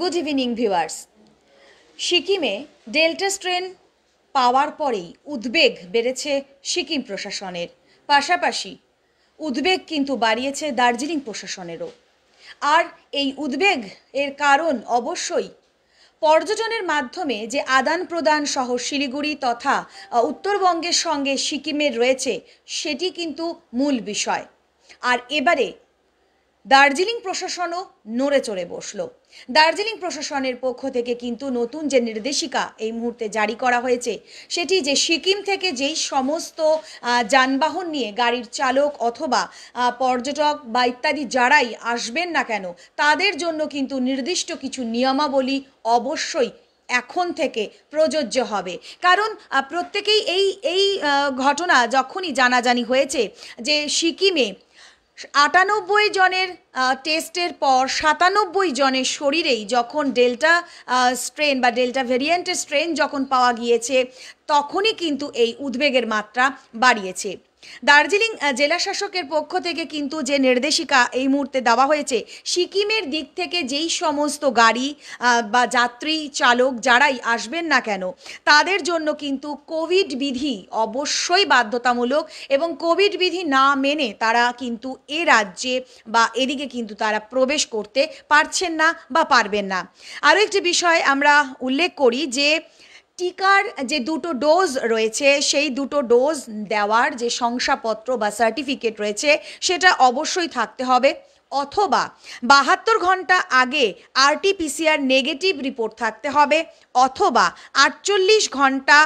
good evening viewers সিকিমে delta strain পাওয়ার পরেই উদ্বেগ বেড়েছে সিকিম প্রশাসনের পাশাপাশি উদ্বেগ কিন্তু বাড়িয়েছে দার্জিলিং প্রশাসনেরও আর এই উদ্বেগ এর কারণ অবশ্যই পর্যটনের মাধ্যমে যে আদান প্রদান সহ শিলিগুড়ি তথা উত্তরবঙ্গের সঙ্গে সিকিমের রয়েছে সেটি কিন্তু মূল বিষয় আর এবারে দার্জিলিং প্রশাসনও নড়ে চড়ে বসল দার্জিলিং প্রশাসনের পক্ষ থেকে কিন্তু নতুন যে নির্দেশিকা এই মুহূর্তে জারি করা হয়েছে সেটি যে সিকিম থেকে যেই সমস্ত যানবাহন নিয়ে গাড়ির চালক অথবা পর্যটক বা ইত্যাদি যারাই আসবেন না কেন তাদের জন্য কিন্তু নির্দিষ্ট কিছু নিয়মাবলী অবশ্যই এখন থেকে প্রযোজ্য হবে কারণ প্রত্যেকেই এই এই ঘটনা যখনই জানাজানি হয়েছে যে সিকিমে আটানব্বই জনের টেস্টের পর সাতানব্বই জনের শরীরেই যখন ডেল্টা স্ট্রেন বা ডেল্টা ভেরিয়েন্টের স্ট্রেন যখন পাওয়া গিয়েছে তখনই কিন্তু এই উদ্বেগের মাত্রা বাড়িয়েছে দার্জিলিং জেলা শাসকের পক্ষ থেকে কিন্তু যে নির্দেশিকা এই মুহূর্তে দেওয়া হয়েছে সিকিমের দিক থেকে যেই সমস্ত গাড়ি বা যাত্রী চালক যারাই আসবেন না কেন তাদের জন্য কিন্তু কোভিড বিধি অবশ্যই বাধ্যতামূলক এবং কোভিড বিধি না মেনে তারা কিন্তু এ রাজ্যে বা এদিকে কিন্তু তারা প্রবেশ করতে পারছেন না বা পারবেন না আরও একটি বিষয় আমরা উল্লেখ করি যে টিকার যে দুটো ডোজ রয়েছে সেই দুটো ডোজ দেওয়ার যে শংসাপত্র বা সার্টিফিকেট রয়েছে সেটা অবশ্যই থাকতে হবে অথবা বাহাত্তর ঘন্টা আগে আরটিপিসিআর নেগেটিভ রিপোর্ট থাকতে হবে অথবা আটচল্লিশ ঘন্টা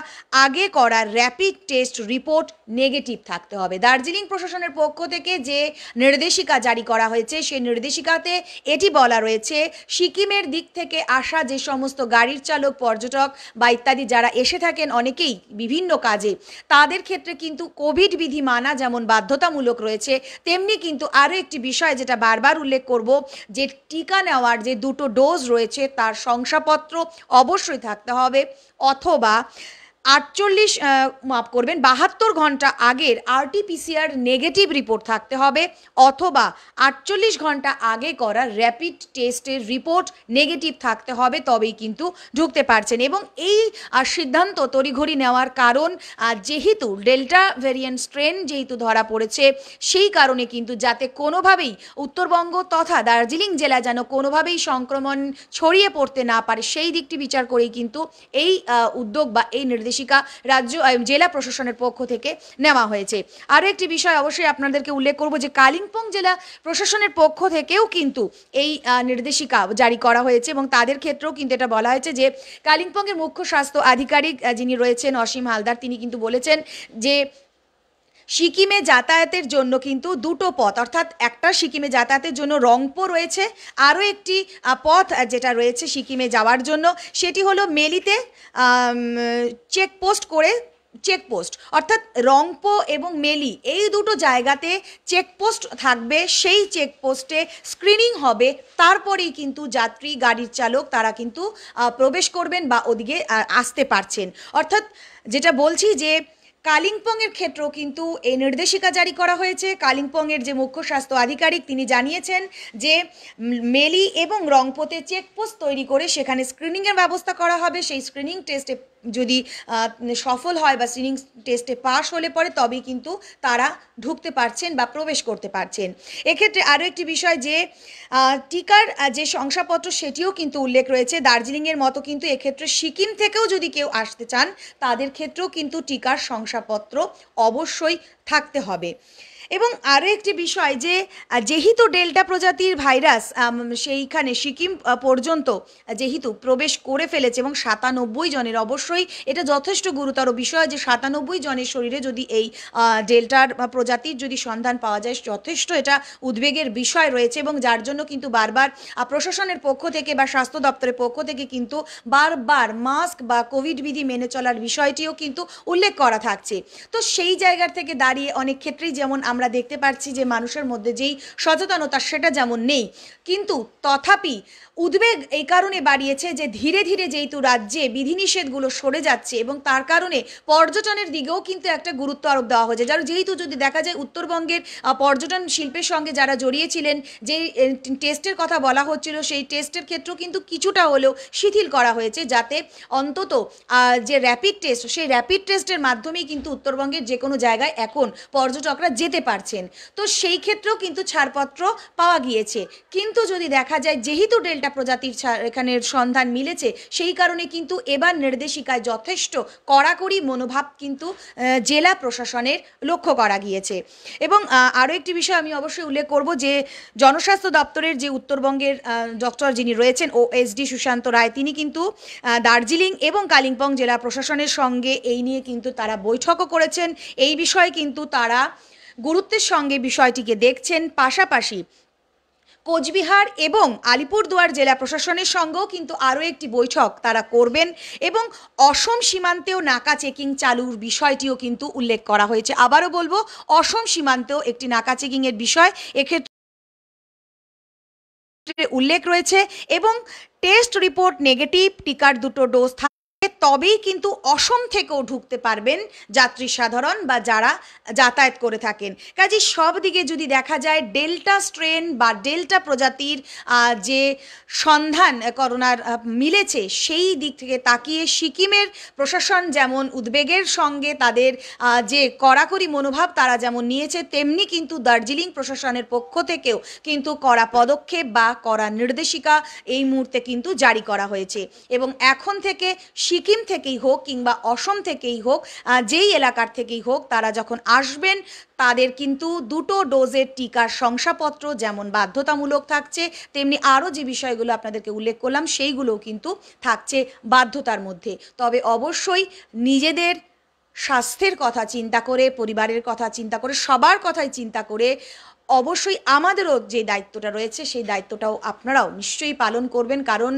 আগে করা র্যাপিড টেস্ট রিপোর্ট নেগেটিভ থাকতে হবে দার্জিলিং প্রশাসনের পক্ষ থেকে যে নির্দেশিকা জারি করা হয়েছে সেই নির্দেশিকাতে এটি বলা রয়েছে সিকিমের দিক থেকে আসা যে সমস্ত গাড়ির চালক পর্যটক বা ইত্যাদি যারা এসে থাকেন অনেকেই বিভিন্ন কাজে তাদের ক্ষেত্রে কিন্তু কোভিড বিধি মানা যেমন বাধ্যতামূলক রয়েছে তেমনি কিন্তু আরও একটি বিষয় যেটা বারবার উল্লেখ করব যে টিকা নেওয়ার যে দুটো ডোজ রয়েছে তার শংসাপত্র অবশ্যই থাকতে হবে অথবা আটচল্লিশ মাফ করবেন বাহাত্তর ঘন্টা আগের আরটিপিসিআর নেগেটিভ রিপোর্ট থাকতে হবে অথবা আটচল্লিশ ঘন্টা আগে করা র্যাপিড টেস্টের রিপোর্ট নেগেটিভ থাকতে হবে তবেই কিন্তু ঢুকতে পারছেন এবং এই সিদ্ধান্ত তড়িঘড়ি নেওয়ার কারণ যেহেতু ডেল্টা ভেরিয়েন্ট স্ট্রেন যেহেতু ধরা পড়েছে সেই কারণে কিন্তু যাতে কোনোভাবেই উত্তরবঙ্গ তথা দার্জিলিং জেলা যেন কোনোভাবেই সংক্রমণ ছড়িয়ে পড়তে না পারে সেই দিকটি বিচার করেই কিন্তু এই উদ্যোগ বা এই নির্দেশ নির্দেশিকা রাজ্য জেলা প্রশাসনের পক্ষ থেকে নেওয়া হয়েছে আরও একটি বিষয় অবশ্যই আপনাদেরকে উল্লেখ করব যে কালিম্পং জেলা প্রশাসনের পক্ষ থেকেও কিন্তু এই নির্দেশিকা জারি করা হয়েছে এবং তাদের ক্ষেত্রেও কিন্তু এটা বলা হয়েছে যে কালিম্পংয়ের মুখ্য স্বাস্থ্য আধিকারিক যিনি রয়েছেন অসীম হালদার তিনি কিন্তু বলেছেন যে সিকিমে যাতায়াতের জন্য কিন্তু দুটো পথ অর্থাৎ একটা সিকিমে যাতায়াতের জন্য রংপো রয়েছে আরও একটি পথ যেটা রয়েছে সিকিমে যাওয়ার জন্য সেটি হলো মেলিতে চেকপোস্ট করে চেকপোস্ট অর্থাৎ রংপো এবং মেলি এই দুটো জায়গাতে চেকপোস্ট থাকবে সেই চেকপোস্টে স্ক্রিনিং হবে তারপরেই কিন্তু যাত্রী গাড়ির চালক তারা কিন্তু প্রবেশ করবেন বা ওদিকে আসতে পারছেন অর্থাৎ যেটা বলছি যে কালিম্পংয়ের ক্ষেত্রেও কিন্তু এই নির্দেশিকা জারি করা হয়েছে কালিম্পংয়ের যে মুখ্য স্বাস্থ্য আধিকারিক তিনি জানিয়েছেন যে মেলি এবং রংপোতে চেকপোস্ট তৈরি করে সেখানে স্ক্রিনিংয়ের ব্যবস্থা করা হবে সেই স্ক্রিনিং টেস্টে যদি সফল হয় বা স্ক্রিনিং টেস্টে পাশ হলে পরে তবে কিন্তু তারা ঢুকতে পারছেন বা প্রবেশ করতে পারছেন এক্ষেত্রে আরও একটি বিষয় যে টিকার যে শংসাপত্র সেটিও কিন্তু উল্লেখ রয়েছে দার্জিলিংয়ের মতো কিন্তু এক্ষেত্রে সিকিম থেকেও যদি কেউ আসতে চান তাদের ক্ষেত্রেও কিন্তু টিকার শংসাপত্র অবশ্যই থাকতে হবে এবং আরও একটি বিষয় যে যেহেতু ডেল্টা প্রজাতির ভাইরাস সেইখানে সিকিম পর্যন্ত যেহেতু প্রবেশ করে ফেলেছে এবং সাতানব্বই জনের অবশ্যই এটা যথেষ্ট গুরুতর বিষয় যে সাতানব্বই জনের শরীরে যদি এই ডেল্টার প্রজাতির যদি সন্ধান পাওয়া যায় যথেষ্ট এটা উদ্বেগের বিষয় রয়েছে এবং যার জন্য কিন্তু বারবার প্রশাসনের পক্ষ থেকে বা স্বাস্থ্য দপ্তরের পক্ষ থেকে কিন্তু বারবার মাস্ক বা কোভিড বিধি মেনে চলার বিষয়টিও কিন্তু উল্লেখ করা থাকছে তো সেই জায়গার থেকে দাঁড়িয়ে অনেক ক্ষেত্রেই যেমন আমরা আমরা দেখতে পাচ্ছি যে মানুষের মধ্যে যেই সচেতনতা সেটা যেমন নেই কিন্তু তথাপি উদ্বেগ এই কারণে বাড়িয়েছে যে ধীরে ধীরে যেহেতু রাজ্যে বিধিনিষেধগুলো সরে যাচ্ছে এবং তার কারণে পর্যটনের দিকেও কিন্তু একটা গুরুত্ব আরোপ দেওয়া হয়েছে যার যেহেতু যদি দেখা যায় উত্তরবঙ্গের পর্যটন শিল্পের সঙ্গে যারা জড়িয়েছিলেন যে টেস্টের কথা বলা হচ্ছিল সেই টেস্টের ক্ষেত্রেও কিন্তু কিছুটা হলেও শিথিল করা হয়েছে যাতে অন্তত যে র্যাপিড টেস্ট সেই র্যাপিড টেস্টের মাধ্যমেই কিন্তু উত্তরবঙ্গের যে কোনো জায়গায় এখন পর্যটকরা যেতে পারে পারছেন তো সেই ক্ষেত্রেও কিন্তু ছাড়পত্র পাওয়া গিয়েছে কিন্তু যদি দেখা যায় যেহেতু ডেল্টা প্রজাতির এখানে সন্ধান মিলেছে সেই কারণে কিন্তু এবার নির্দেশিকায় যথেষ্ট কড়াকড়ি মনোভাব কিন্তু জেলা প্রশাসনের লক্ষ্য করা গিয়েছে এবং আরও একটি বিষয় আমি অবশ্যই উল্লেখ করব যে জনস্বাস্থ্য দপ্তরের যে উত্তরবঙ্গের ডক্টর যিনি রয়েছেন O S D Sushant Roy তিনি কিন্তু দার্জিলিং এবং কালিম্পং জেলা প্রশাসনের সঙ্গে এই নিয়ে কিন্তু তারা বৈঠকও করেছেন এই বিষয়ে কিন্তু তারা গুরুত্বের সঙ্গে বিষয়টিকে দেখছেন পাশাপাশি কোচবিহার এবং আলিপুরদুয়ার জেলা প্রশাসনের সঙ্গেও কিন্তু আরও একটি বৈঠক তারা করবেন এবং অসম সীমান্তেও নাকা চেকিং চালুর বিষয়টিও কিন্তু উল্লেখ করা হয়েছে আবারও বলবো অসম সীমান্তেও একটি নাকা চেকিংয়ের বিষয় এক্ষেত্রে উল্লেখ রয়েছে এবং টেস্ট রিপোর্ট নেগেটিভ টিকার দুটো ডোজ তবেই কিন্তু অসম থেকেও ঢুকতে পারবেন যাত্রী সাধারণ বা যারা যাতায়াত করে থাকেন কাজে সব দিকে যদি দেখা যায় ডেল্টা স্ট্রেন বা ডেল্টা প্রজাতির যে সন্ধান করোনার মিলেছে সেই দিক থেকে তাকিয়ে সিকিমের প্রশাসন যেমন উদ্বেগের সঙ্গে তাদের যে কড়াকড়ি মনোভাব তারা যেমন নিয়েছে তেমনি কিন্তু দার্জিলিং প্রশাসনের পক্ষ থেকেও কিন্তু কড়া পদক্ষেপ বা কড়া নির্দেশিকা এই মুহূর্তে কিন্তু জারি করা হয়েছে এবং এখন থেকে সিকিম থেকেই হোক কিংবা অসম থেকেই হোক যেই এলাকার থেকেই হোক তারা যখন আসবেন তাদের কিন্তু দুটো ডোজের টিকার শংসাপত্র যেমন বাধ্যতামূলক থাকছে তেমনি আরও যে বিষয়গুলো আপনাদেরকে উল্লেখ করলাম সেইগুলোও কিন্তু থাকছে বাধ্যতার মধ্যে তবে অবশ্যই নিজেদের স্বাস্থ্যের কথা চিন্তা করে পরিবারের কথা চিন্তা করে সবার কথাই চিন্তা করে অবশ্যই আমাদেরও যে দায়িত্বটা রয়েছে সেই দায়িত্বটাও আপনারাও নিশ্চয়ই পালন করবেন কারণ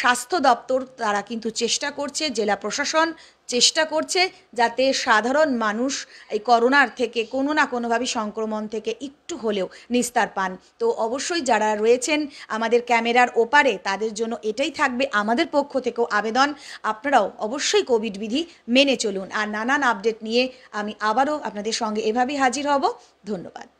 স্বাস্থ্য দপ্তর তারা কিন্তু চেষ্টা করছে জেলা প্রশাসন চেষ্টা করছে যাতে সাধারণ মানুষ এই করোনার থেকে কোনো না কোনোভাবে সংক্রমণ থেকে একটু হলেও নিস্তার পান তো অবশ্যই যারা রয়েছেন আমাদের ক্যামেরার ওপারে তাদের জন্য এটাই থাকবে আমাদের পক্ষ থেকেও আবেদন আপনারাও অবশ্যই কোভিড বিধি মেনে চলুন আর নানান আপডেট নিয়ে আমি আবারও আপনাদের সঙ্গে এভাবেই হাজির হব ধন্যবাদ